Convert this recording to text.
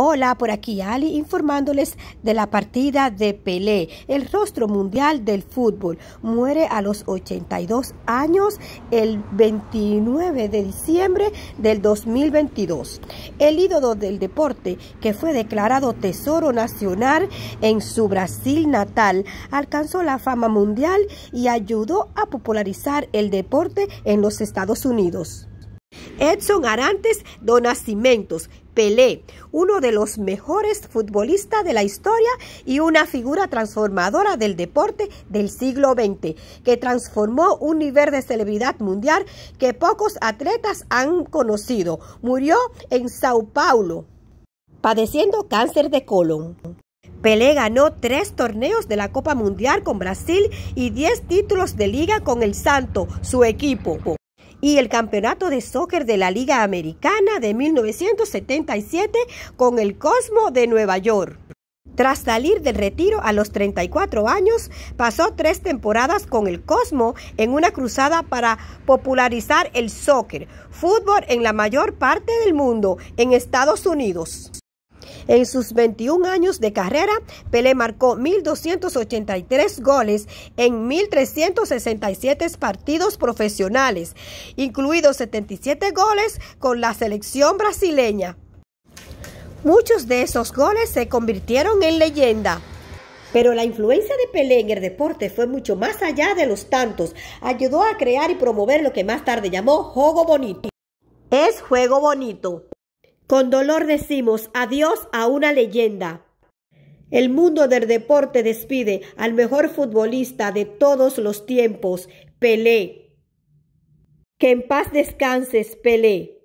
Hola, por aquí Ali informándoles de la partida de Pelé, el rostro mundial del fútbol. Muere a los 82 años el 29 de diciembre del 2022. El ídolo del deporte, que fue declarado Tesoro Nacional en su Brasil natal, alcanzó la fama mundial y ayudó a popularizar el deporte en los Estados Unidos. Edson Arantes do Pelé, uno de los mejores futbolistas de la historia y una figura transformadora del deporte del siglo XX, que transformó un nivel de celebridad mundial que pocos atletas han conocido. Murió en Sao Paulo, padeciendo cáncer de colon. Pelé ganó tres torneos de la Copa Mundial con Brasil y diez títulos de liga con el Santo, su equipo y el Campeonato de Soccer de la Liga Americana de 1977 con el Cosmo de Nueva York. Tras salir del retiro a los 34 años, pasó tres temporadas con el Cosmo en una cruzada para popularizar el soccer, fútbol en la mayor parte del mundo, en Estados Unidos. En sus 21 años de carrera, Pelé marcó 1.283 goles en 1.367 partidos profesionales, incluidos 77 goles con la selección brasileña. Muchos de esos goles se convirtieron en leyenda. Pero la influencia de Pelé en el deporte fue mucho más allá de los tantos. Ayudó a crear y promover lo que más tarde llamó juego bonito. Es juego bonito. Con dolor decimos adiós a una leyenda. El mundo del deporte despide al mejor futbolista de todos los tiempos, Pelé. Que en paz descanses, Pelé.